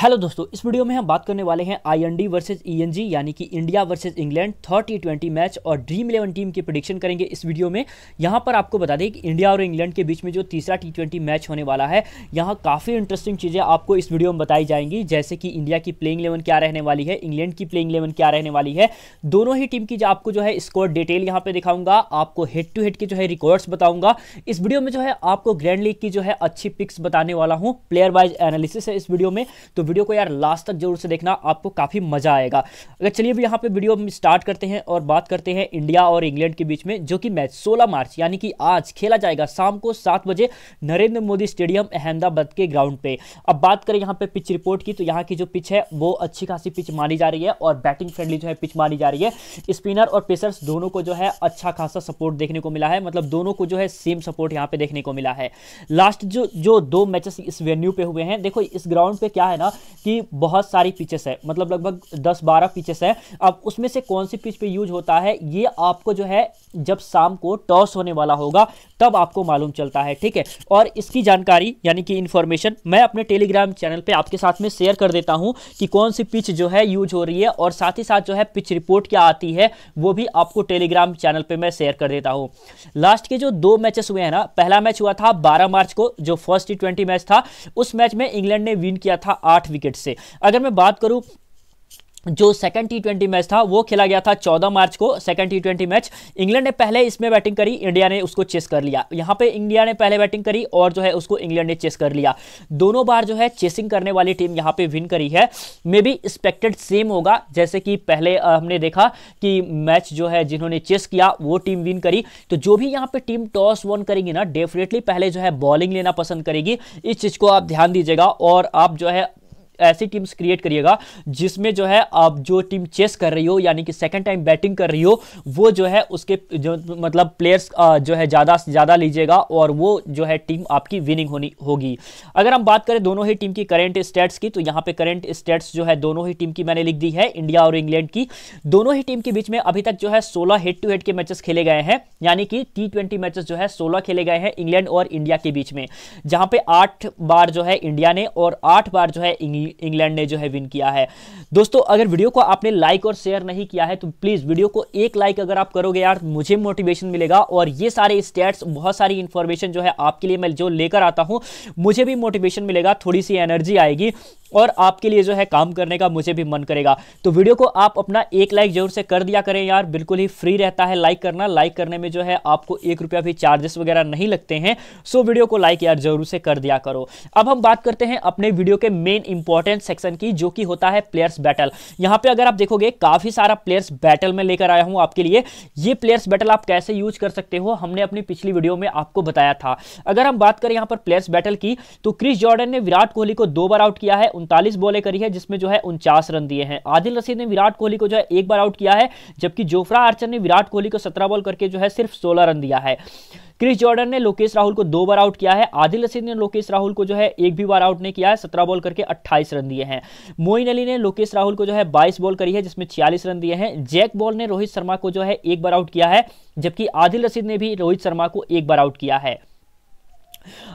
hello दोस्तों इस video में हम बात करने वाले हैं आईएनडी वर्सेस ईएनजी यानी कि India versus England third T twenty match और ड्रीम इलेवन टीम की प्रोडिक्शन करेंगे इस वीडियो में यहां पर आपको बता दें कि इंडिया और इंग्लैंड के बीच में जो तीसरा टी ट्वेंटी मैच होने वाला है यहां काफ़ी इंटरेस्टिंग चीज़ें आपको इस वीडियो में बताई जाएंगी जैसे कि इंडिया की प्लेइंग इलेवन क्या रहने वाली है इंग्लैंड की प्लेइंग इलेवन क्या रहने वाली है दोनों ही टीम की आपको जो है स्कोर डिटेल यहाँ पर दिखाऊंगा आपको हेड टू हेड के जो है रिकॉर्ड्स बताऊंगा इस वीडियो में जो है आपको ग्रैंड लीग की जो है अच्छी पिक्स बताने वाला हूँ प्लेयर वाइज एनालिसिस है इस वीडियो में तो वीडियो को यार लास्ट तक जरूर से देखना आपको काफ़ी मज़ा आएगा अगर चलिए भी यहाँ पे वीडियो हम स्टार्ट करते हैं और बात करते हैं इंडिया और इंग्लैंड के बीच में जो कि मैच सोलह मार्च यानी कि आज खेला जाएगा शाम को सात बजे नरेंद्र मोदी स्टेडियम अहमदाबाद के ग्राउंड पे अब बात करें यहाँ पे पिच रिपोर्ट की तो यहाँ की जो पिच है वो अच्छी खासी पिच मानी जा रही है और बैटिंग फ्रेंडली जो है पिच मानी जा रही है स्पिनर और पेसर्स दोनों को जो है अच्छा खासा सपोर्ट देखने को मिला है मतलब दोनों को जो है सेम सपोर्ट यहाँ पे देखने को मिला है लास्ट जो जो दो मैचेस इस वेन्यू पे हुए हैं देखो इस ग्राउंड पे क्या है ना कि बहुत सारी पिचेस है मतलब लगभग दस बारह पिचेस है अब उसमें से कौन सी पिच पे यूज होता है ये आपको जो है जब शाम को टॉस होने वाला होगा तब आपको मालूम चलता है ठीक है और इसकी जानकारी यानी कि इन्फॉर्मेशन मैं अपने टेलीग्राम चैनल पे आपके साथ में शेयर कर देता हूँ कि कौन सी पिच जो है यूज हो रही है और साथ ही साथ जो है पिच रिपोर्ट क्या आती है वो भी आपको टेलीग्राम चैनल पर मैं शेयर कर देता हूँ लास्ट के जो दो मैचेस हुए हैं ना पहला मैच हुआ था बारह मार्च को जो फर्स्ट टी मैच था उस मैच में इंग्लैंड ने विन किया था आठ आठ विकेट से अगर मैं बात करूँ जो सेकंड टी ट्वेंटी मैच था वो खेला गया था 14 मार्च को second T twenty match England ने पहले इसमें बैटिंग करी इंडिया ने उसको चेस कर लिया यहाँ पे इंडिया ने पहले बैटिंग करी और जो है उसको इंग्लैंड ने चेस कर लिया दोनों बार जो है चेसिंग करने वाली टीम यहाँ पे विन करी है मे बी एक्सपेक्टेड सेम होगा जैसे कि पहले हमने देखा कि मैच जो है जिन्होंने चेस किया वो टीम विन करी तो जो भी यहाँ पे टीम टॉस वन करेगी ना डेफिनेटली पहले जो है बॉलिंग लेना पसंद करेगी इस चीज़ को आप ध्यान दीजिएगा और आप जो है ऐसी टीम्स क्रिएट करिएगा जिसमें जो है आप जो टीम चेस कर रही हो यानी कि सेकंड टाइम बैटिंग कर रही हो वो जो है उसके जो मतलब प्लेयर्स जो है ज़्यादा से ज़्यादा लीजिएगा और वो जो है टीम आपकी विनिंग होनी होगी अगर हम बात करें दोनों ही टीम की करेंट स्टेट्स की तो यहाँ पे करेंट स्टेट्स जो है दोनों ही टीम की मैंने लिख दी है इंडिया और इंग्लैंड की दोनों ही टीम के बीच में अभी तक जो है सोलह हेड टू हेड के मैचेस खेले गए हैं यानी कि टी ट्वेंटी मैचेस जो है सोलह खेले गए हैं इंग्लैंड और इंडिया के बीच में जहाँ पर आठ बार जो है इंडिया ने और आठ बार जो है इंग्लैंड इंग्लैंड ने जो है विन किया है दोस्तों अगर वीडियो को आपने लाइक और शेयर नहीं किया है तो प्लीज़ वीडियो को एक लाइक अगर आप करोगे यार मुझे मोटिवेशन मिलेगा और ये सारे स्टेट्स बहुत सारी इंफॉर्मेशन जो है आपके लिए मैं जो लेकर आता हूं मुझे भी मोटिवेशन मिलेगा थोड़ी सी एनर्जी आएगी और आपके लिए जो है काम करने का मुझे भी मन करेगा तो वीडियो को आप अपना एक लाइक जरूर से कर दिया करें यार बिल्कुल ही फ्री रहता है लाइक करना लाइक करने में जो है आपको एक रुपया भी चार्जेस वगैरह नहीं लगते हैं सो वीडियो को लाइक यार जरूर से कर दिया करो अब हम बात करते हैं अपने वीडियो के मेन इंपॉर्टेंट सेक्शन की जो कि होता है प्लेयर्स बैटल यहाँ पर अगर आप देखोगे काफ़ी सारा प्लेयर्स बैटल में लेकर आया हूँ आपके लिए ये प्लेयर्स बैटल आप कैसे यूज कर सकते हो हमने अपनी पिछली वीडियो में आपको बताया था अगर हम बात करें यहाँ पर प्लेयर्स बैटल की तो क्रिस जॉर्डन ने विराट कोहली को दो बार आउट किया है उनतालीस बॉलें करी है जिसमें जो है उनचास रन दिए हैं आदिल रसीद ने विराट कोहली को जो है एक बार आउट किया है जबकि जोफ्रा आर्चर ने विराट कोहली को सत्रह बॉल करके जो है सिर्फ सोलह रन दिया है क्रिस जॉर्डन ने लोकेश राहुल को दो बार आउट किया है आदिल रसीद ने लोकेश राहुल को जो है एक भी बार आउट नहीं किया है सत्रह बॉल करके अट्ठाईस रन दिए हैं मोइन अली ने लोकेश राहुल को जो है बाईस बॉल करी है जिसमें छियालीस रन दिए हैं जैक बॉल ने रोहित शर्मा को जो है एक बार आउट किया है जबकि आदिल रसीद ने भी रोहित शर्मा को एक बार आउट किया है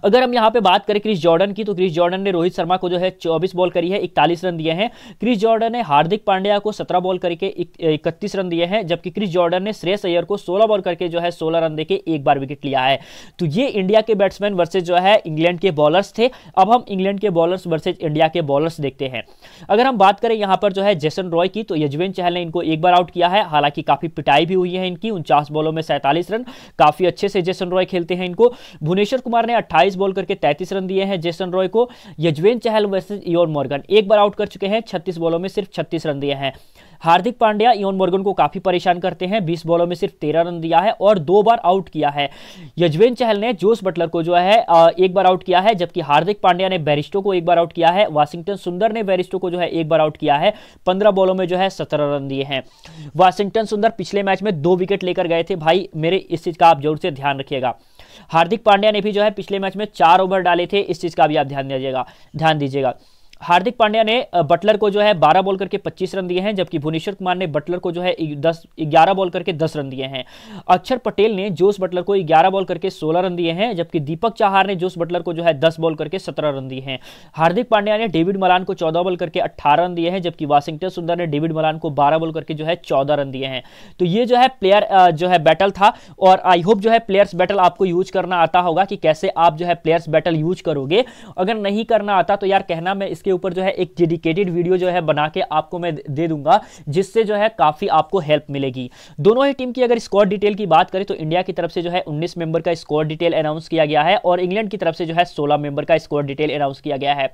अगर हम यहाँ पे बात करें क्रिस जॉर्डन की तो क्रिस जॉर्डन ने रोहित शर्मा को जो है चौबीस बॉल करी है इकतालीस रन दिए हैं क्रिस जॉर्डन ने हार्दिक पांड्या को सत्रह बॉल करके इकतीस रन दिए हैं जबकि क्रिस जॉर्डन ने श्रेयस अय्यर को सोलह बॉल करके जो है सोलह रन देके एक बार विकेट लिया है तो ये इंडिया के बैट्समैन वर्सेज जो है इंग्लैंड के बॉलर्स थे अब हम इंग्लैंड के बॉलर्स वर्सेज इंडिया के बॉलर्स देखते हैं अगर हम बात करें यहाँ पर जो है जैसन रॉय की तो यजवेन चहल ने इनको एक बार आउट किया है हालांकि काफी पिटाई भी हुई है इनकी उनचास बॉलों में सैंतालीस रन काफी अच्छे से जैसन रॉय खेलते हैं इनको भुवनेश्वर कुमार ने अट्ठाईस बॉल करके तैतीस रन दिए हैं जेसन रॉय को यजवेन चहल वर्सेज योन मॉर्गन एक बार आउट कर चुके हैं छत्तीस बॉलों में सिर्फ छत्तीस रन दिए हैं हार्दिक पांड्या योन मॉर्गन को काफी परेशान करते हैं बीस बॉलों में सिर्फ तेरह रन दिया है और दो बार आउट किया है यजवेन चहल ने जोस बटलर को जो है एक बार आउट किया है जबकि हार्दिक पांड्या ने बैरिस्टो को एक बार आउट किया है वाशिंगटन सुंदर ने बैरिस्टो को जो है एक बार आउट किया है पंद्रह बॉलों में जो है सत्रह रन दिए हैं वाशिंगटन सुंदर पिछले मैच में दो विकेट लेकर गए थे भाई मेरे इस चीज का आप जरूर से ध्यान रखिएगा हार्दिक पांड्या ने भी जो है पिछले मैच में चार ओवर डाले थे इस चीज़ का भी आप ध्यान दीजिएगा ध्यान दीजिएगा हार्दिक पांड्या ने बटलर को जो है 12 बॉल करके 25 रन दिए हैं जबकि भुवनेश्वर कुमार ने बटलर को जो है 10 11 बॉल करके 10 रन दिए हैं अक्षर पटेल ने जोस बटलर को 11 बॉल करके 16 रन दिए हैं जबकि दीपक चाहार ने जोस बटलर को जो है 10 बॉल करके 17 रन दिए हैं हार्दिक पांड्या ने डेविड मलान को चौदह बॉल करके अट्ठारह रन दिए हैं जबकि वाशिंगटन सुंदर ने डेविड मलान को बारह बॉल करके जो है चौदह रन दिए हैं तो ये जो है प्लेयर जो है बैटल था और आई होप जो है प्लेयर्स बैटल आपको यूज करना आता होगा कि कैसे आप जो है प्लेयर्स बैटल यूज करोगे अगर नहीं करना आता तो यार कहना मैं इसके ऊपर जो है एक डेडिकेटेड वीडियो जो है बना के आपको मैं दे दूंगा जिससे जो है काफ़ी आपको हेल्प मिलेगी दोनों ही टीम की अगर स्कॉड डिटेल की बात करें तो इंडिया की तरफ से जो है उन्नीस मेंबर का स्कॉड डिटेल अनाउंस किया गया है और इंग्लैंड की तरफ से जो है सोलह मेंबर का स्कॉड डिटेल अनाउंस किया गया है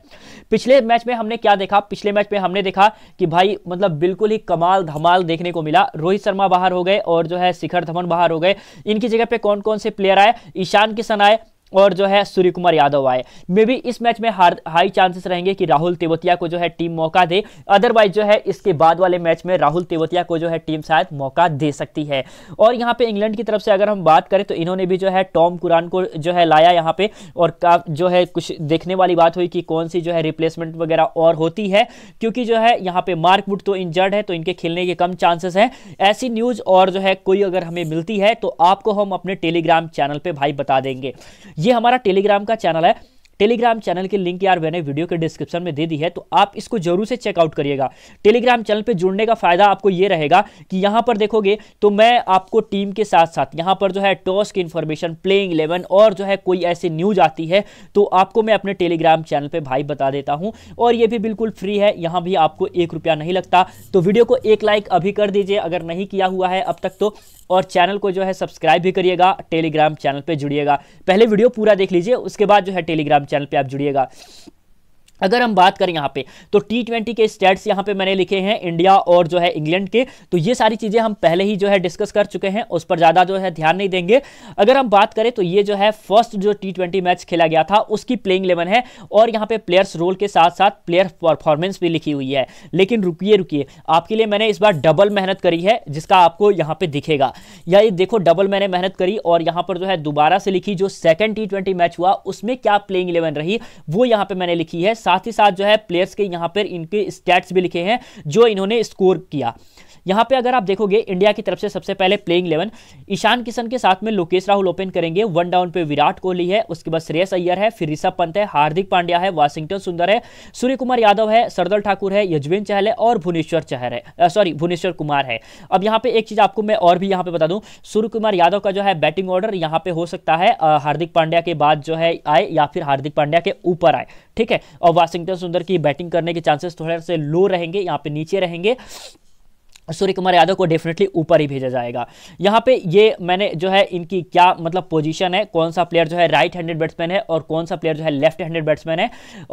पिछले मैच में हमने क्या देखा पिछले मैच में हमने देखा कि भाई मतलब बिल्कुल ही कमाल धमाल देखने को मिला रोहित शर्मा बाहर हो गए और जो है शिखर धवन बाहर हो गए इनकी जगह पे कौन कौन से प्लेयर आए ईशान किशन आए और जो है सूर्य कुमार यादव आए मे भी इस मैच में हार हाई चांसेस रहेंगे कि राहुल तेवतिया को जो है टीम मौका दे अदरवाइज जो है इसके बाद वाले मैच में राहुल तेवतिया को जो है टीम शायद मौका दे सकती है और यहाँ पे इंग्लैंड की तरफ से अगर हम बात करें तो इन्होंने भी जो है टॉम कुरान को जो है लाया यहाँ पे और जो है कुछ देखने वाली बात हुई कि कौन सी जो है रिप्लेसमेंट वगैरह और होती है क्योंकि जो है यहाँ पे मार्क वुड तो इंजर्ड है तो इनके खेलने के कम चांसेस हैं ऐसी न्यूज़ और जो है कोई अगर हमें मिलती है तो आपको हम अपने टेलीग्राम चैनल पर भाई बता देंगे ये हमारा टेलीग्राम का चैनल है टेलीग्राम चैनल की लिंक यार मैंने वीडियो के डिस्क्रिप्शन में दे दी है तो आप इसको जरूर से चेकआउट करिएगा टेलीग्राम चैनल पर जुड़ने का फायदा आपको ये रहेगा कि यहाँ पर देखोगे तो मैं आपको टीम के साथ साथ यहाँ पर जो है टॉस की इन्फॉर्मेशन प्लेइंग इलेवन और जो है कोई ऐसी न्यूज आती है तो आपको मैं अपने टेलीग्राम चैनल पर भाई बता देता हूँ और ये भी बिल्कुल फ्री है यहाँ भी आपको एक रुपया नहीं लगता तो वीडियो को एक लाइक अभी कर दीजिए अगर नहीं किया हुआ है अब तक तो और चैनल को जो है सब्सक्राइब भी करिएगा टेलीग्राम चैनल पर जुड़िएगा पहले वीडियो पूरा देख लीजिए उसके बाद जो है टेलीग्राम चैनल पर आप जुड़िएगा अगर हम बात करें यहाँ पे तो टी ट्वेंटी के स्टेट्स यहाँ पे मैंने लिखे हैं इंडिया और जो है इंग्लैंड के तो ये सारी चीज़ें हम पहले ही जो है डिस्कस कर चुके हैं उस पर ज़्यादा जो है ध्यान नहीं देंगे अगर हम बात करें तो ये जो है फर्स्ट जो टी ट्वेंटी मैच खेला गया था उसकी प्लेइंग इलेवन है और यहाँ पे प्लेयर्स रोल के साथ साथ प्लेयर परफॉर्मेंस भी लिखी हुई है लेकिन रुकिए रुकिए आपके लिए मैंने इस बार डबल मेहनत करी है जिसका आपको यहाँ पे दिखेगा या ये देखो डबल मैंने मेहनत करी और यहाँ पर जो है दोबारा से लिखी जो सेकेंड टी मैच हुआ उसमें क्या प्लेइंग इलेवन रही वो यहाँ पे मैंने लिखी है साथ ही साथ जो है प्लेयर्स के यहाँ पर इनके स्टैट्स भी लिखे हैं जो इन्होंने स्कोर किया यहाँ पे अगर आप देखोगे इंडिया की तरफ से सबसे पहले प्लेइंग इलेवन ईशान किशन के साथ में लोकेश राहुल ओपन करेंगे वन डाउन पे विराट कोहली है उसके बाद श्रेयस अय्यर है फिर ऋषभ पंत है हार्दिक पांड्या है वाशिंगटन सुंदर है सूर्य कुमार यादव है सरदल ठाकुर है यजवेन चहल है और भुवनेश्वर चहर है सॉरी भुवनेश्वर कुमार है अब यहाँ पे एक चीज आपको मैं और भी यहाँ पे बता दूं सूर्य कुमार यादव का जो है बैटिंग ऑर्डर यहाँ पे हो सकता है हार्दिक पांड्या के बाद जो है आए या फिर हार्दिक पांड्या के ऊपर आए ठीक है और वाशिंगटन सुंदर की बैटिंग करने के चांसेस थोड़े से लो रहेंगे यहाँ पे नीचे रहेंगे सूर्य कुमार यादव को डेफिनेटली ऊपर ही भेजा जाएगा यहाँ पे ये मैंने जो है इनकी क्या मतलब पोजीशन है कौन सा प्लेयर जो है राइट हैंडेड बैट्समैन है और कौन सा प्लेयर जो है लेफ्ट हैंडेड बैट्समैन है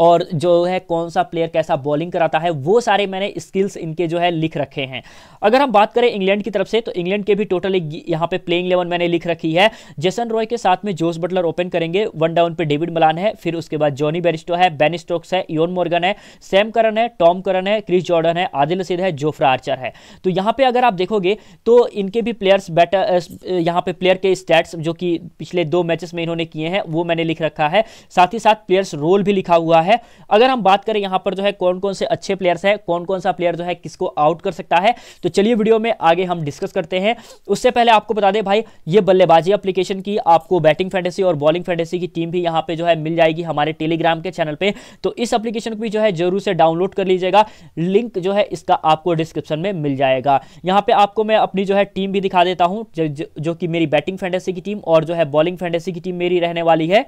और जो है कौन सा प्लेयर कैसा बॉलिंग कराता है वो सारे मैंने स्किल्स इनके जो है लिख रखे हैं अगर हम बात करें इंग्लैंड की तरफ से तो इंग्लैंड के भी टोटल यहाँ पे प्लेइंग इलेवन मैंने लिख रखी है जेसन रॉय के साथ में जोस बटलर ओपन करेंगे वन डाउन पर डेविड मलान है फिर उसके बाद जॉनी बेरिस्टो है बेन स्टोक्स है योन मॉर्गन है सैम करन है टॉम करन है क्रिस जॉर्डन है आदिल रसीद है जोफ्रा आर्चर है तो यहाँ पे अगर आप देखोगे तो इनके भी प्लेयर्स बेटर यहाँ पे प्लेयर के स्टैट्स जो कि पिछले दो मैचेस में इन्होंने किए हैं वो मैंने लिख रखा है साथ ही साथ प्लेयर्स रोल भी लिखा हुआ है अगर हम बात करें यहाँ पर जो है कौन कौन से अच्छे प्लेयर्स हैं कौन कौन सा प्लेयर जो है किसको आउट कर सकता है तो चलिए वीडियो में आगे हम डिस्कस करते हैं उससे पहले आपको बता दें भाई ये बल्लेबाजी अप्लीकेशन की आपको बैटिंग फैंटेसी और बॉलिंग फैंटेसी की टीम भी यहाँ पर जो है मिल जाएगी हमारे टेलीग्राम के चैनल पर तो इस अप्लीकेशन को भी जो है जरूर से डाउनलोड कर लीजिएगा लिंक जो है इसका आपको डिस्क्रिप्शन में मिल जाएगा जाएगा यहाँ पे आपको मैं अपनी जो है टीम भी दिखा देता हूँ जो, जो, कि मेरी बैटिंग फेंडेसी की टीम और जो है बॉलिंग फेंडेसी की टीम मेरी रहने वाली है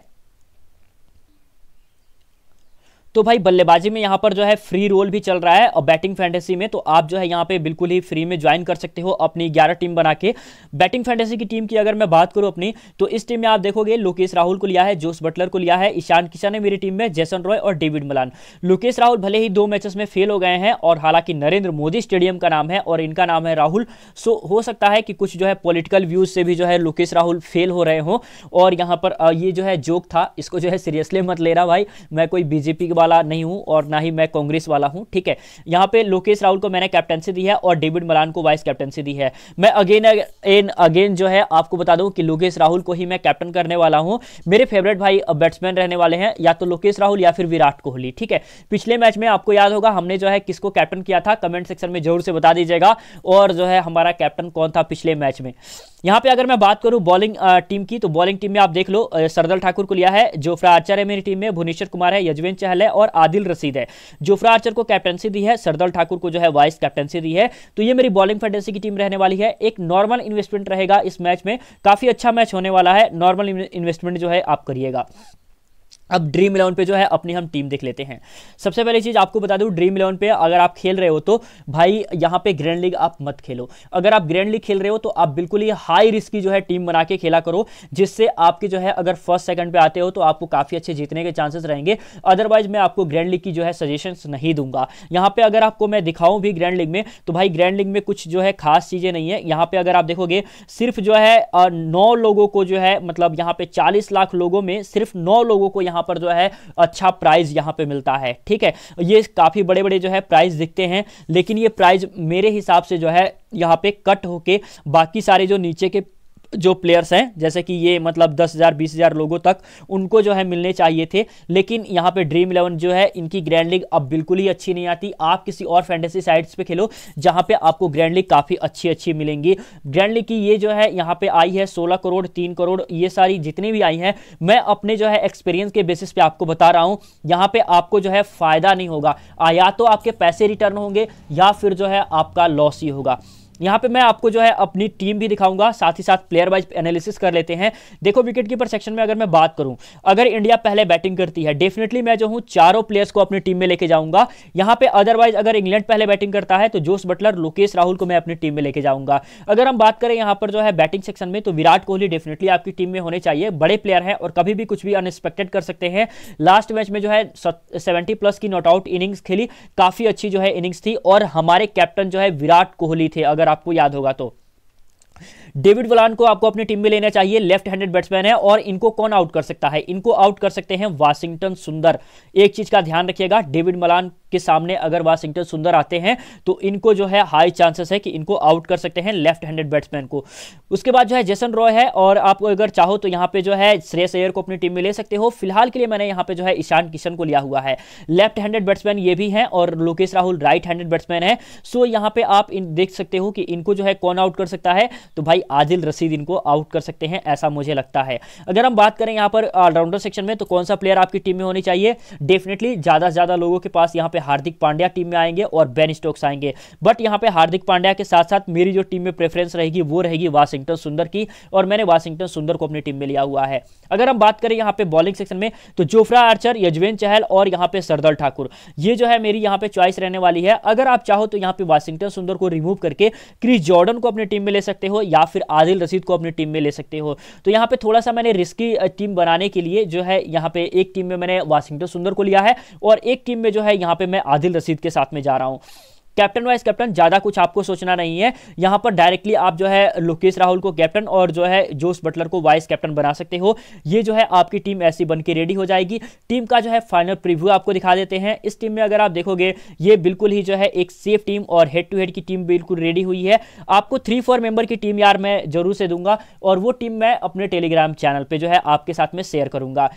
तो भाई बल्लेबाजी में यहाँ पर जो है फ्री रोल भी चल रहा है और बैटिंग फैंटेसी में तो आप जो है यहाँ पे बिल्कुल ही फ्री में ज्वाइन कर सकते हो अपनी ग्यारह टीम बना के बैटिंग फैंटेसी की टीम की अगर मैं बात करूँ अपनी तो इस टीम में आप देखोगे लोकेश राहुल को लिया है जोश बटलर को लिया है ईशान किशन है मेरी टीम में जैसन रॉय और डेविड मलान लोकेश राहुल भले ही दो मैचेस में फेल हो गए हैं और हालांकि नरेंद्र मोदी स्टेडियम का नाम है और इनका नाम है राहुल सो हो सकता है कि कुछ जो है पॉलिटिकल व्यूज से भी जो है लोकेश राहुल फेल हो रहे हो और यहाँ पर ये जो है जोक था इसको जो है सीरियसली मत ले रहा भाई मैं कोई बीजेपी के वाला नहीं हूं और ना ही मैं कांग्रेस वाला हूं ठीक है यहां पे लोकेश राहुल को मैंने कैप्टनसी दी है और डेविड मलान को वाइस कैप्टनसी दी है मैं अगेन एन अगेन जो है आपको बता दूं कि लोकेश राहुल को ही मैं कैप्टन करने वाला हूं मेरे फेवरेट भाई बैट्समैन रहने वाले हैं या तो लोकेश राहुल या फिर विराट कोहली ठीक है पिछले मैच में आपको याद होगा हमने जो है किसको कैप्टन किया था कमेंट सेक्शन में जरूर से बता दीजिएगा और जो है हमारा कैप्टन कौन था पिछले मैच में यहां पे अगर मैं बात करूं बॉलिंग टीम की तो बॉलिंग टीम में आप देख लो सरदल ठाकुर को लिया है जोफ्रा आचार्य मेरी टीम में भुवनेश्वर कुमार है यजवेंद चहल है है और आदिल रसीद है जुफरा आर्चर को कैप्टनसी दी है सरदल ठाकुर को जो है वाइस कैप्टनसी दी है तो ये मेरी बॉलिंग फेंटेंसी की टीम रहने वाली है एक नॉर्मल इन्वेस्टमेंट रहेगा इस मैच में काफी अच्छा मैच होने वाला है नॉर्मल इन्वेस्टमेंट जो है आप करिएगा अब ड्रीम इलेवन पे जो है अपनी हम टीम देख लेते हैं सबसे पहली चीज़ आपको बता दूँ ड्रीम इलेवन पे अगर आप खेल रहे हो तो भाई यहाँ पे ग्रैंड लीग आप मत खेलो अगर आप ग्रैंड लीग खेल रहे हो तो आप बिल्कुल ही हाई रिस्क की जो है टीम बना के खेला करो जिससे आपके जो है अगर फर्स्ट सेकंड पे आते हो तो आपको काफ़ी अच्छे जीतने के चांसेस रहेंगे अदरवाइज मैं आपको ग्रैंड लीग की जो है सजेशन नहीं दूंगा यहाँ पर अगर आपको मैं दिखाऊँ भी ग्रैंड लीग में तो भाई ग्रैंड लीग में कुछ जो है खास चीज़ें नहीं है यहाँ पर अगर आप देखोगे सिर्फ जो है नौ लोगों को जो है मतलब यहाँ पे चालीस लाख लोगों में सिर्फ नौ लोगों को यहाँ यहां पर जो है अच्छा प्राइज यहां पे मिलता है ठीक है ये काफ़ी बड़े बड़े जो है प्राइज दिखते हैं लेकिन ये प्राइज मेरे हिसाब से जो है यहाँ पे कट होके बाकी सारे जो नीचे के जो प्लेयर्स हैं जैसे कि ये मतलब दस हज़ार बीस हज़ार लोगों तक उनको जो है मिलने चाहिए थे लेकिन यहाँ पे ड्रीम इलेवन जो है इनकी ग्रैंड लीग अब बिल्कुल ही अच्छी नहीं आती आप किसी और फैंटेसी साइट्स पे खेलो जहाँ पे आपको ग्रैंड लीग काफ़ी अच्छी अच्छी मिलेंगी ग्रैंड लीग की ये जो है यहाँ पर आई है सोलह करोड़ तीन करोड़ ये सारी जितनी भी आई हैं मैं अपने जो है एक्सपीरियंस के बेसिस पर आपको बता रहा हूँ यहाँ पर आपको जो है फ़ायदा नहीं होगा या तो आपके पैसे रिटर्न होंगे या फिर जो है आपका लॉस ही होगा यहाँ पे मैं आपको जो है अपनी टीम भी दिखाऊंगा साथ ही साथ प्लेयर वाइज एनालिसिस कर लेते हैं देखो विकेट कीपर सेक्शन में अगर मैं बात करूं अगर इंडिया पहले बैटिंग करती है डेफिनेटली मैं जो हूं चारों प्लेयर्स को अपनी टीम में लेके जाऊंगा यहाँ पे अदरवाइज अगर इंग्लैंड पहले बैटिंग करता है तो जोश बटलर लोकेश राहुल को मैं अपनी टीम में लेके जाऊंगा अगर हम बात करें यहाँ पर जो है बैटिंग सेक्शन में तो विराट कोहली डेफिनेटली आपकी टीम में होने चाहिए बड़े प्लेयर हैं और कभी भी कुछ भी अनएक्सपेक्टेड कर सकते हैं लास्ट मैच में जो है सेवेंटी प्लस की नॉट आउट इनिंग्स खेली काफी अच्छी जो है इनिंग्स थी और हमारे कैप्टन जो है विराट कोहली थे अगर अगर आपको याद होगा तो डेविड वलान को आपको अपनी टीम में लेना चाहिए लेफ्ट हैंडेड बैट्समैन है और इनको कौन आउट कर सकता है इनको आउट कर सकते हैं वाशिंगटन सुंदर एक चीज का ध्यान रखिएगा डेविड मलान के सामने अगर वाशिंगटन सुंदर आते हैं तो इनको जो है हाई चांसेस है कि इनको आउट कर सकते हैं लेफ्ट हैंडेड बैट्समैन को उसके बाद जो है जेसन रॉय है और आप अगर चाहो तो यहां पे जो है श्रेयस अयर को अपनी टीम में ले सकते हो फिलहाल के लिए मैंने यहां पे जो है ईशान किशन को लिया हुआ है लेफ्ट हैंडेड बैट्समैन ये भी है और Lokesh Rahul right handed batsman है सो यहां पर आप देख सकते हो कि इनको जो है कौन आउट कर सकता है तो भाई भाई आदिल रसीद इनको आउट कर सकते हैं ऐसा मुझे लगता है अगर हम बात करें यहाँ पर ऑलराउंडर सेक्शन में तो कौन सा प्लेयर आपकी टीम में होनी चाहिए डेफिनेटली ज़्यादा से ज़्यादा लोगों के पास यहाँ पे हार्दिक पांड्या टीम में आएंगे और बेन स्टोक्स आएंगे बट यहाँ पे हार्दिक पांड्या के साथ साथ मेरी जो टीम में प्रेफरेंस रहेगी वो रहेगी वाशिंगटन सुंदर की और मैंने वाशिंगटन सुंदर को अपनी टीम में लिया हुआ है अगर हम बात करें यहाँ पे बॉलिंग सेक्शन में तो जोफ्रा आर्चर यजवेन चहल और यहाँ पे सरदल ठाकुर ये जो है मेरी यहाँ पे चॉइस रहने वाली है अगर आप चाहो तो यहाँ पे वाशिंगटन सुंदर को रिमूव करके क्रिस जॉर्डन को अपनी टीम में ले सकते हो या आप फिर आदिल रसीद को अपनी टीम में ले सकते हो तो यहाँ पे थोड़ा सा मैंने रिस्की टीम बनाने के लिए जो है यहाँ पे एक टीम में मैंने वाशिंगटन सुंदर को लिया है और एक टीम में जो है यहाँ पे मैं आदिल रसीद के साथ में जा रहा हूँ कैप्टन वाइस कैप्टन ज़्यादा कुछ आपको सोचना नहीं है यहां पर डायरेक्टली आप जो है लोकेश राहुल को कैप्टन और जो है जोस बटलर को वाइस कैप्टन बना सकते हो ये जो है आपकी टीम ऐसी बनकर रेडी हो जाएगी टीम का जो है फाइनल प्रिव्यू आपको दिखा देते हैं इस टीम में अगर आप देखोगे ये बिल्कुल ही जो है एक सेफ टीम और हेड टू हेड की टीम बिल्कुल रेडी हुई है आपको थ्री फोर मेंबर की टीम यार मैं जरूर से दूंगा और वो टीम मैं अपने टेलीग्राम चैनल पर जो है आपके साथ में शेयर करूंगा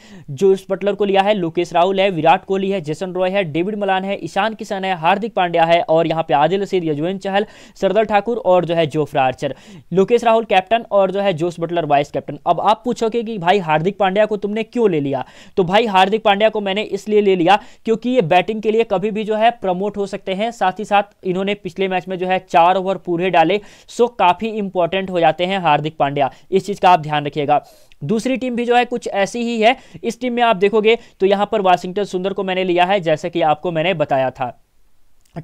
जोस बटलर को लिया है लोकेश राहुल है विराट कोहली है जेसन रॉय है डेविड मलान है ईशान किशन है हार्दिक पांड्या है और यहाँ पे आदिल रसीद यजुवेन चहल सरदार ठाकुर और जो है Jofra Archer Lokesh Rahul captain और जो है जोस बटलर वाइस कैप्टन अब आप पूछोगे कि भाई हार्दिक पांड्या को तुमने क्यों ले लिया तो भाई हार्दिक पांड्या को मैंने इसलिए ले लिया क्योंकि ये बैटिंग के लिए कभी भी जो है प्रमोट हो सकते हैं साथ ही साथ इन्होंने पिछले मैच में जो है चार ओवर पूरे डाले सो काफ़ी इंपॉर्टेंट हो जाते हैं हार्दिक पांड्या इस चीज़ का आप ध्यान रखिएगा दूसरी टीम भी जो है कुछ ऐसी ही है इस टीम में आप देखोगे तो यहां पर वाशिंगटन सुंदर को मैंने लिया है जैसे कि आपको मैंने बताया था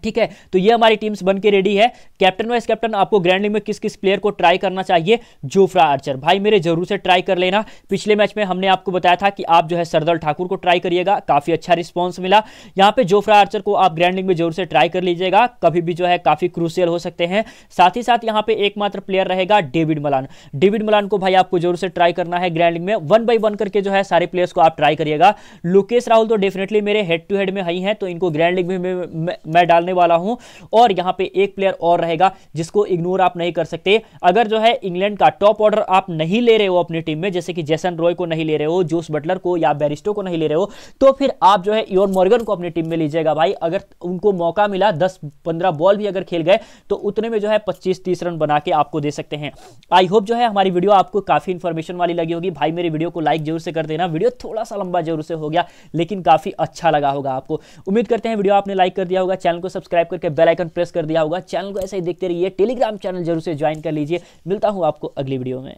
ठीक है तो ये हमारी टीम्स बन के रेडी है कैप्टन वाइस कैप्टन आपको ग्रैंड लीग में किस किस प्लेयर को ट्राई करना चाहिए जोफ्रा आर्चर भाई मेरे जरूर से ट्राई कर लेना पिछले मैच में हमने आपको बताया था कि आप जो है सरदल ठाकुर को ट्राई करिएगा काफ़ी अच्छा रिस्पॉन्स मिला यहाँ पे जोफ्रा आर्चर को आप ग्रैंड लीग में जरूर से ट्राई कर लीजिएगा कभी भी जो है काफ़ी क्रूसियल हो सकते हैं साथ ही साथ यहाँ पे एकमात्र प्लेयर रहेगा डेविड मलान डेविड मलान को भाई आपको जरूर से ट्राई करना है ग्रैंड लीग में वन बाई वन करके जो है सारे प्लेयर्स को आप ट्राई करिएगा लोकेश राहुल तो डेफिनेटली मेरे हेड टू हेड में ही है तो इनको ग्रैंड लीग में मैं डालने वाला हूं और यहां पे एक प्लेयर और रहेगा जिसको इग्नोर आप नहीं कर सकते अगर जो है इंग्लैंड का टॉप ऑर्डर आप नहीं ले रहे हो अपनी टीम में जैसे कि जैसन रॉय को नहीं ले रहे हो जोस बटलर को या बैरिस्टो को नहीं ले रहे हो तो फिर आप जो है योर मॉर्गन को अपनी टीम में लीजिएगा भाई अगर उनको मौका मिला दस पंद्रह बॉल भी अगर खेल गए तो उतने में जो है पच्चीस तीस रन बना के आपको दे सकते हैं आई होप जो है हमारी वीडियो आपको काफी इंफॉर्मेशन वाली लगी होगी भाई मेरी वीडियो को लाइक जरूर से कर देना वीडियो थोड़ा सा लंबा जरूर से हो गया लेकिन काफी अच्छा लगा होगा आपको उम्मीद करते हैं वीडियो आपने लाइक कर दिया होगा चैनल को को सब्सक्राइब करके बेल आइकन प्रेस कर दिया होगा चैनल को ऐसे ही देखते रहिए टेलीग्राम चैनल जरूर से ज्वाइन कर लीजिए मिलता हूँ आपको अगली वीडियो में